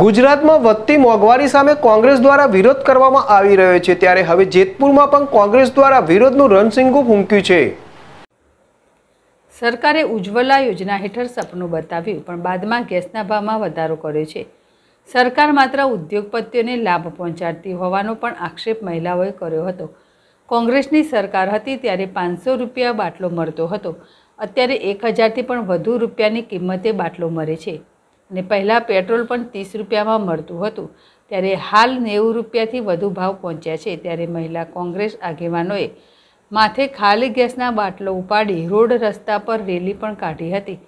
ગુજરાતમાં વધતી મોંઘવારી સામે કોંગ્રેસ દ્વારા વિરોધ કરવામાં આવી રહ્યો છે ત્યારે હવે જેતપુરમાં પણ કોંગ્રેસ દ્વારા વિરોધનું રણસિંગુ ફૂંક્યું છે સરકારે ઉજ્જવલા યોજના હેઠળ સપનું બતાવ્યું પણ બાદમાં ગેસના ભાવમાં વધારો કર્યો છે સરકાર માત્ર ઉદ્યોગપતિઓને લાભ પહોંચાડતી હોવાનો પણ આક્ષેપ મહિલાઓએ કર્યો હતો કોંગ્રેસની સરકાર હતી ત્યારે પાંચસો રૂપિયા બાટલો મળતો હતો અત્યારે એક હજારથી પણ વધુ રૂપિયાની કિંમતે બાટલો મળે છે ને પહેલાં પેટ્રોલ પણ ત્રીસ રૂપિયામાં મળતું હતું ત્યારે હાલ નેવું રૂપિયાથી વધુ ભાવ પહોંચ્યા છે ત્યારે મહિલા કોંગ્રેસ આગેવાનોએ માથે ખાલી ગેસના બાટલો ઉપાડી રોડ રસ્તા પર રેલી પણ કાઢી હતી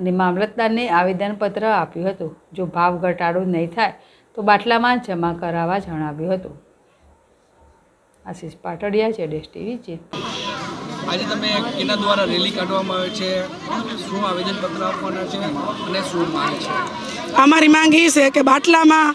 અને મામલતદારને આવેદનપત્ર આપ્યું હતું જો ભાવ ઘટાડો નહીં થાય તો બાટલામાં જમા કરાવવા જણાવ્યું હતું આશીષ પાટડિયા છે ડેસ ટીવી આજે તમે કેના દ્વારા રેલી કાઢવામાં આવે છે શું પત્ર આપવાના છે અને શું માંગ છે અમારી માંગ એ છે કે બાટલામાં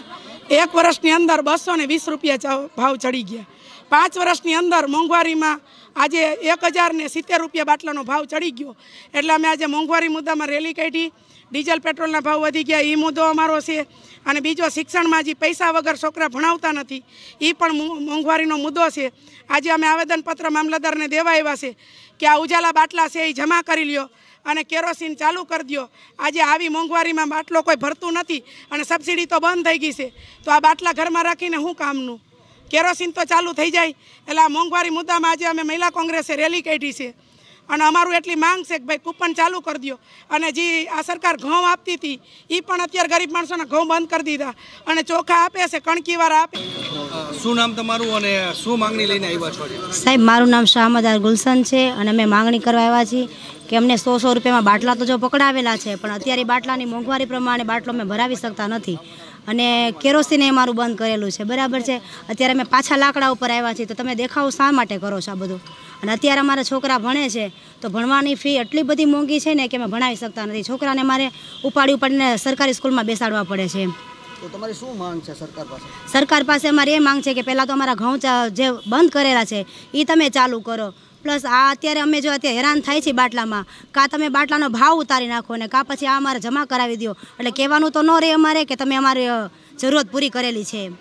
એક વર્ષની અંદર બસો ને વીસ રૂપિયા ભાવ ચડી ગયા પાંચ વર્ષની અંદર મોંઘવારીમાં આજે એક હજાર ને સિત્તેર રૂપિયા બાટલાનો ભાવ ચડી ગયો એટલે અમે આજે મોંઘવારી મુદ્દામાં રેલી કાઢી ડીઝલ પેટ્રોલના ભાવ વધી ગયા એ મુદ્દો અમારો છે અને બીજો શિક્ષણમાં જે પૈસા વગર છોકરા ભણાવતા નથી એ પણ મોંઘવારીનો મુદ્દો છે આજે અમે આવેદનપત્ર મામલતદારને દેવા આવ્યા છે કે આ ઉજાલા બાટલા છે એ જમા કરી લ્યો અને કેરોસીન ચાલુ કરી દો આજે આવી મોંઘવારીમાં બાટલો કોઈ ભરતું નથી અને સબસિડી તો બંધ થઈ ગઈ છે તો આ બાટલા ઘરમાં રાખીને શું કામનું કેરોસીન તો ચાલુ થઈ જાય એટલે આ મોંઘવારી મુદ્દામાં આજે અમે મહિલા કોંગ્રેસે રેલી કાઢી છે અને અમારું એટલી માંગ છે કે ભાઈ કૂપન ચાલુ કરી દો અને જે આ સરકાર ઘઉં આપતી હતી એ પણ અત્યારે ગરીબ માણસોને ઘઉં બંધ કરી દીધા અને ચોખા આપે છે કણકીવાર આપે સાહેબ મારું નામ શાહમદાર ગુલશન છે અને અમે માંગણી કરવા આવ્યા છીએ કે અમને સો સો રૂપિયામાં બાટલા તો જો પકડાવેલા છે પણ અત્યારે બાટલાની મોંઘવારી પ્રમાણે બાટલો અમે ભરાવી શકતા નથી અને કેરોસીને મારું બંધ કરેલું છે બરાબર છે અત્યારે અમે પાછા લાકડા ઉપર આવ્યા છીએ તો તમે દેખાવો શા માટે કરો છો આ બધું અને અત્યારે અમારા છોકરા ભણે છે તો ભણવાની ફી એટલી બધી મોંઘી છે ને કે અમે ભણાવી શકતા નથી છોકરાને મારે ઉપાડી ઉપાડીને સરકારી સ્કૂલમાં બેસાડવા પડે છે એમ તો શું સરકાર પાસે સરકાર અમારી એ માંગ છે કે પહેલાં તો અમારા ઘઉં જે બંધ કરેલા છે એ તમે ચાલુ કરો પ્લસ આ અત્યારે અમે જો અત્યારે હેરાન થાય છે બાટલામાં કાં તમે બાટલાનો ભાવ ઉતારી નાખો ને કાં પછી આ અમારે જમા કરાવી દો એટલે કહેવાનું તો ન રહે અમારે કે તમે અમારી જરૂરત પૂરી કરેલી છે એમ